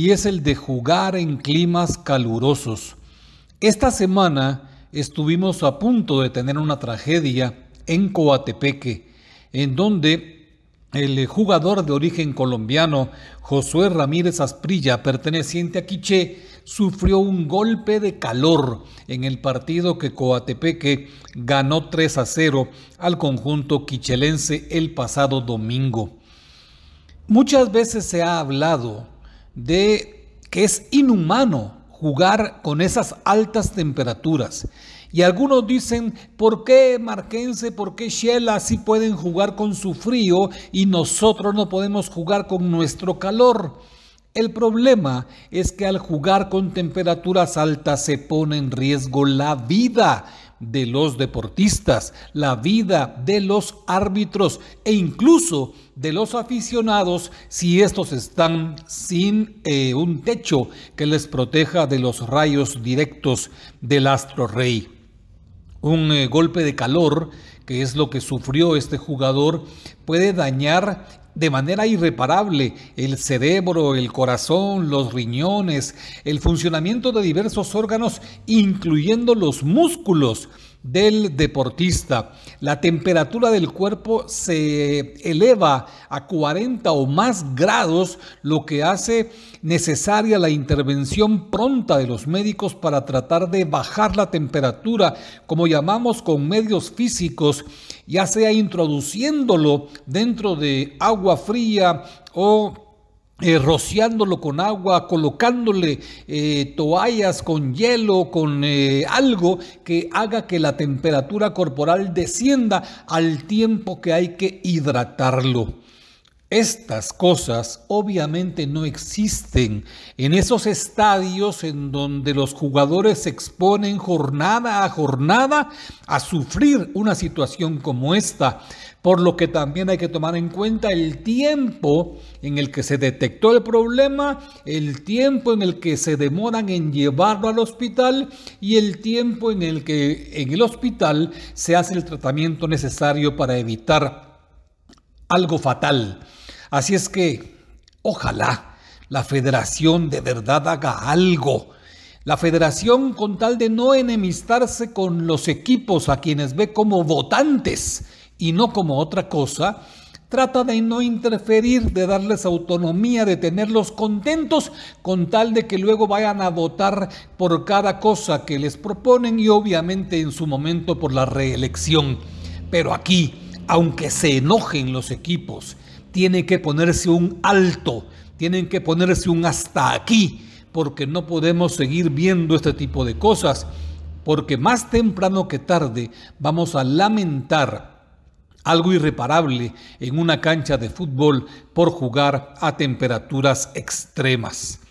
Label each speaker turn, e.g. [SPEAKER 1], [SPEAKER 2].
[SPEAKER 1] y es el de jugar en climas calurosos. Esta semana estuvimos a punto de tener una tragedia en Coatepeque, en donde el jugador de origen colombiano Josué Ramírez Asprilla, perteneciente a Quiché, sufrió un golpe de calor en el partido que Coatepeque ganó 3 a 0 al conjunto quichelense el pasado domingo. Muchas veces se ha hablado de que es inhumano jugar con esas altas temperaturas. Y algunos dicen, ¿por qué Marquense, por qué Shela así pueden jugar con su frío y nosotros no podemos jugar con nuestro calor? El problema es que al jugar con temperaturas altas se pone en riesgo la vida de los deportistas, la vida de los árbitros e incluso de los aficionados si estos están sin eh, un techo que les proteja de los rayos directos del astro rey. Un eh, golpe de calor, que es lo que sufrió este jugador, puede dañar de manera irreparable el cerebro, el corazón, los riñones, el funcionamiento de diversos órganos, incluyendo los músculos del deportista. La temperatura del cuerpo se eleva a 40 o más grados, lo que hace necesaria la intervención pronta de los médicos para tratar de bajar la temperatura, como llamamos con medios físicos ya sea introduciéndolo dentro de agua fría o eh, rociándolo con agua, colocándole eh, toallas con hielo, con eh, algo que haga que la temperatura corporal descienda al tiempo que hay que hidratarlo. Estas cosas obviamente no existen en esos estadios en donde los jugadores se exponen jornada a jornada a sufrir una situación como esta, por lo que también hay que tomar en cuenta el tiempo en el que se detectó el problema, el tiempo en el que se demoran en llevarlo al hospital y el tiempo en el que en el hospital se hace el tratamiento necesario para evitar algo fatal. Así es que ojalá la federación de verdad haga algo. La federación con tal de no enemistarse con los equipos a quienes ve como votantes y no como otra cosa, trata de no interferir, de darles autonomía, de tenerlos contentos con tal de que luego vayan a votar por cada cosa que les proponen y obviamente en su momento por la reelección. Pero aquí, aunque se enojen los equipos, tiene que ponerse un alto, tienen que ponerse un hasta aquí, porque no podemos seguir viendo este tipo de cosas, porque más temprano que tarde vamos a lamentar algo irreparable en una cancha de fútbol por jugar a temperaturas extremas.